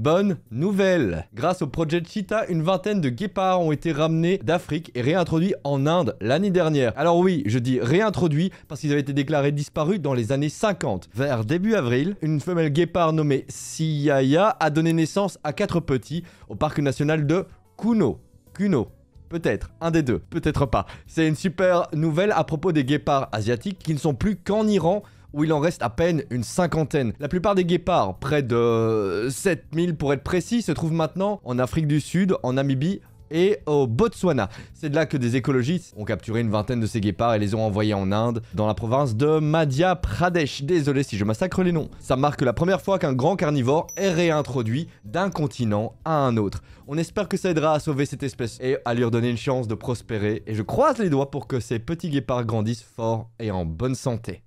Bonne nouvelle Grâce au projet Cheetah, une vingtaine de guépards ont été ramenés d'Afrique et réintroduits en Inde l'année dernière. Alors oui, je dis réintroduits parce qu'ils avaient été déclarés disparus dans les années 50. Vers début avril, une femelle guépard nommée Siyaya a donné naissance à quatre petits au parc national de Kuno. Kuno. Peut-être, un des deux, peut-être pas. C'est une super nouvelle à propos des guépards asiatiques qui ne sont plus qu'en Iran où il en reste à peine une cinquantaine. La plupart des guépards, près de 7000 pour être précis, se trouvent maintenant en Afrique du Sud, en Namibie, et au Botswana. C'est de là que des écologistes ont capturé une vingtaine de ces guépards et les ont envoyés en Inde, dans la province de Madhya Pradesh. Désolé si je massacre les noms. Ça marque la première fois qu'un grand carnivore est réintroduit d'un continent à un autre. On espère que ça aidera à sauver cette espèce et à lui redonner une chance de prospérer. Et je croise les doigts pour que ces petits guépards grandissent forts et en bonne santé.